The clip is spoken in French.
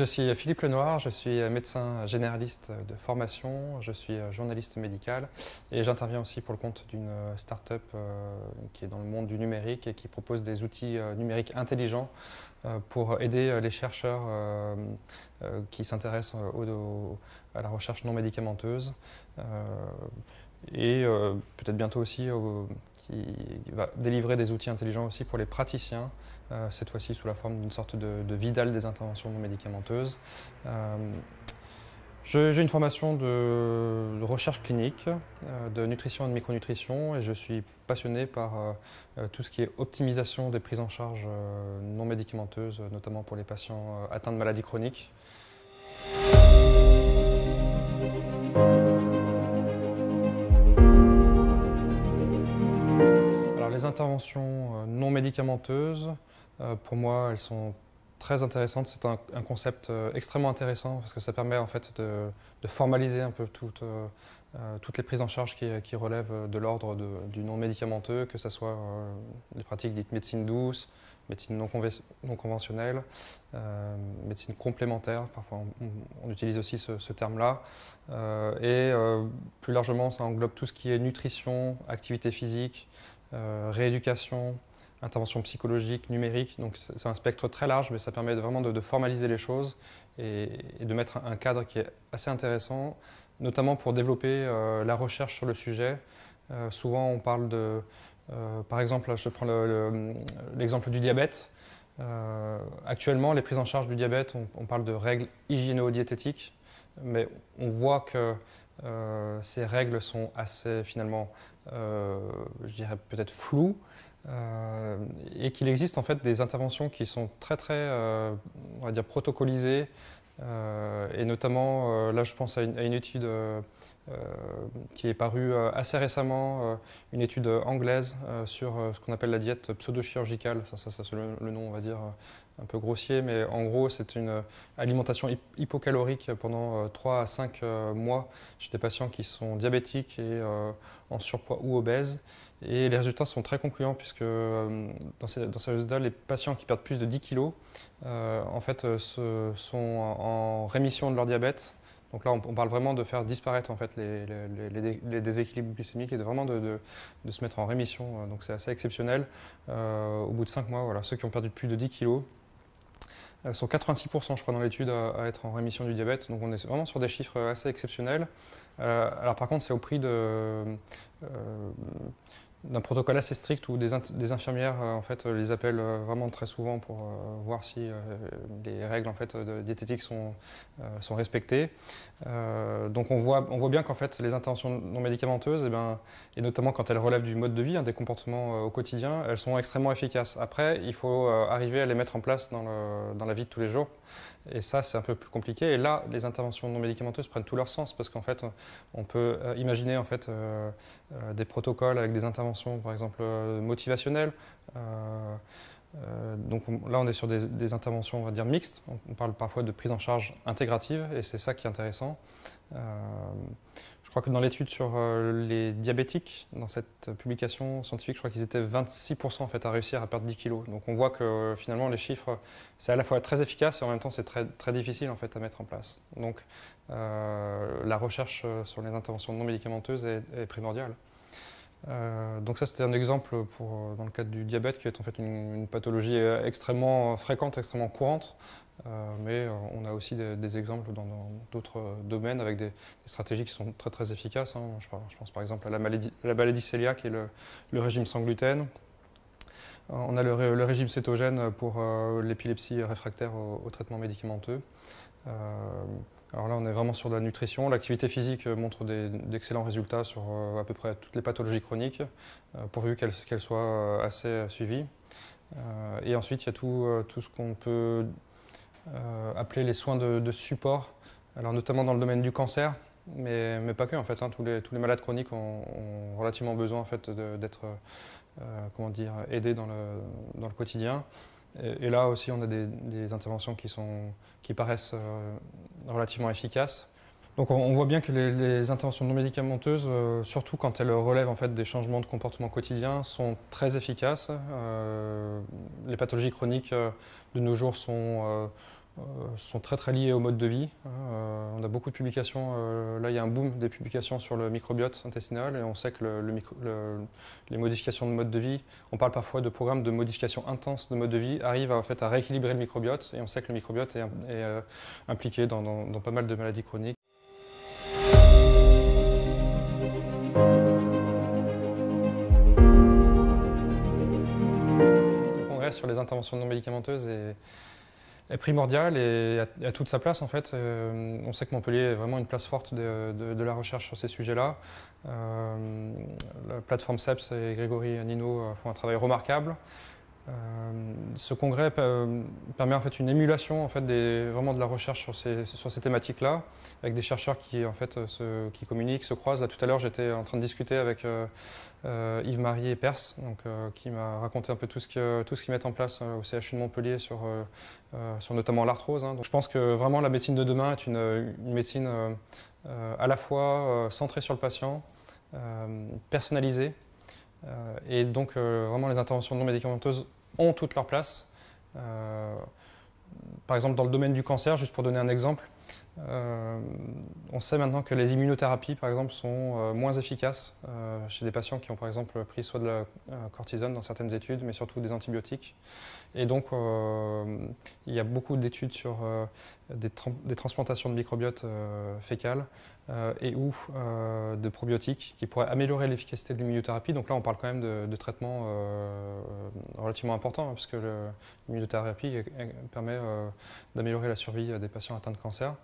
je suis Philippe Lenoir, je suis médecin généraliste de formation, je suis journaliste médical et j'interviens aussi pour le compte d'une start-up euh, qui est dans le monde du numérique et qui propose des outils euh, numériques intelligents euh, pour aider les chercheurs qui s'intéressent à la recherche non médicamenteuse et peut-être bientôt aussi aux qui va délivrer des outils intelligents aussi pour les praticiens, euh, cette fois-ci sous la forme d'une sorte de, Vidal des interventions non médicamenteuses. Euh, j'ai une formation de, recherche clinique, euh, de nutrition et de micronutrition, et je suis passionné par tout ce qui est optimisation des prises en charge non médicamenteuses, notamment pour les patients atteints de maladies chroniques. les interventions euh, non médicamenteuses, euh, pour moi, elles sont très intéressantes. C'est un, concept euh, extrêmement intéressant parce que ça permet en fait de, formaliser un peu toutes, les prises en charge qui, relèvent de l'ordre du non médicamenteux, que ce soit des pratiques dites médecine douce, médecine non, conventionnelle, médecine complémentaire, parfois on, utilise aussi ce, terme-là. et plus largement, ça englobe tout ce qui est nutrition, activité physique, euh, rééducation, intervention psychologique, numérique. Donc c'est un spectre très large, mais ça permet vraiment de, formaliser les choses et, de mettre un cadre qui est assez intéressant, notamment pour développer euh, la recherche sur le sujet. Euh, souvent on parle de, par exemple, je prends l'exemple du diabète. actuellement, les prises en charge du diabète, on, on parle de règles hygiéno-diététiques mais on voit que euh, ces règles sont assez finalement, euh, je dirais peut-être floues, euh, et qu'il existe en fait des interventions qui sont très très, on va dire, protocolisées, et notamment, là je pense à une étude euh, qui est paru euh, assez récemment, euh, une étude anglaise sur ce qu'on appelle la diète pseudo-chirurgicale. Ça, ça, ça c'est le, nom, on va dire, un peu grossier, mais en gros, c'est une alimentation hypocalorique pendant 3 à 5 mois chez des patients qui sont diabétiques et en surpoids ou obèses. Et les résultats sont très concluants puisque dans ces, dans résultats, les patients qui perdent plus de 10 kg en fait, sont en rémission de leur diabète donc là, on, parle vraiment de faire disparaître en fait, les, déséquilibres glycémiques et de vraiment de, se mettre en rémission. Euh, donc c'est assez exceptionnel. Euh, au bout de 5 mois, voilà, ceux qui ont perdu plus de 10 kilos euh, sont 86% je crois dans l'étude à, être en rémission du diabète. Donc on est vraiment sur des chiffres assez exceptionnels. alors par contre, c'est au prix de d'un protocole assez strict où des, infirmières euh, en fait euh, les appellent euh, vraiment très souvent pour voir si les règles en fait diététiques sont, sont respectées. donc on voit, on voit bien qu'en fait les interventions non médicamenteuses et, eh ben et notamment quand elles relèvent du mode de vie, hein, des comportements au quotidien, elles sont extrêmement efficaces. Après il faut arriver à les mettre en place dans, le, dans la vie de tous les jours et ça c'est un peu plus compliqué. Et là les interventions non médicamenteuses prennent tout leur sens parce qu'en fait on peut imaginer en fait des protocoles avec des interventions par exemple, euh, motivationnelles. Euh, euh, donc là, on est sur des, interventions, on va dire, mixtes. On, parle parfois de prise en charge intégrative, et c'est ça qui est intéressant. je crois que dans l'étude sur les diabétiques, dans cette publication scientifique, je crois qu'ils étaient 26% en fait à réussir à perdre 10 kilos. Donc on voit que finalement les chiffres, c'est à la fois très efficace et en même temps c'est très, très difficile en fait à mettre en place. Donc la recherche sur les interventions non médicamenteuses est, est primordiale. Euh, donc ça c'était un exemple euh, dans le cadre du diabète qui est en fait une, pathologie euh, extrêmement fréquente, extrêmement courante, mais on a aussi des, exemples dans d'autres domaines avec des, stratégies qui sont très très efficaces. Hein. Je, pense par exemple à la maladie, la maladie cœliaque et le, régime sans gluten. On a le, régime cétogène pour l'épilepsie réfractaire au, traitement médicamenteux. Euh, alors là, on est vraiment sur de la nutrition. L'activité physique euh, montre d'excellents résultats sur euh, à peu près toutes les pathologies chroniques, pourvu qu'elles soient assez suivies. et ensuite, il y a tout, ce qu'on peut appeler les soins de, support, alors notamment dans le domaine du cancer, mais, pas que en fait. Hein. Tous, les, malades chroniques ont, relativement besoin en fait d'être comment dire aidés dans le quotidien. Et, là aussi, on a des, interventions qui, sont, qui paraissent euh, relativement efficaces. Donc on, voit bien que les, les interventions non médicamenteuses, euh, surtout quand elles relèvent en fait des changements de comportement quotidien, sont très efficaces. Euh, les pathologies chroniques de nos jours sont euh, sont très très liés au mode de vie. Hein. Euh, on a beaucoup de publications, euh, là il y a un boom des publications sur le microbiote intestinal et on sait que les modifications de mode de vie, on parle parfois de programmes de modification intense de mode de vie, arrivent à, en fait, à rééquilibrer le microbiote et on sait que le microbiote est, impliqué dans, pas mal de maladies chroniques. On reste sur les interventions non médicamenteuses et est primordial et a, toute sa place en fait. Euh, on sait que Montpellier est vraiment une place forte de, la recherche sur ces sujets-là. Euh, la plateforme CEPS et Grégory Nino font un travail remarquable. Euh, ce congrès euh, permet en fait une émulation en fait vraiment de la recherche sur ces, sur ces thématiques-là, avec des chercheurs qui en fait euh, se, qui communiquent, se croisent. Là tout à l'heure j'étais en train de discuter avec Yves-Marie et Perse, donc, qui m'a raconté un peu tout ce qu'ils mettent en place au CHU de Montpellier sur, sur notamment l'arthrose. Hein. Je pense que vraiment la médecine de demain est une, une médecine à la fois centrée sur le patient, personnalisée, euh, et donc, euh, vraiment, les interventions non médicamenteuses ont toute leur place. Euh, par exemple, dans le domaine du cancer, juste pour donner un exemple, on sait maintenant que les immunothérapies, par exemple, sont euh, moins efficaces euh, chez des patients qui ont, par exemple, pris soit de la euh, cortisone dans certaines études, mais surtout des antibiotiques. Et donc, il y a beaucoup d'études sur des, transplantations de microbiote fécales et ou de probiotiques qui pourraient améliorer l'efficacité de l'immunothérapie. Donc là, on parle quand même de, traitements relativement importants, hein, parce puisque l'immunothérapie permet d'améliorer la survie des patients atteints de cancer.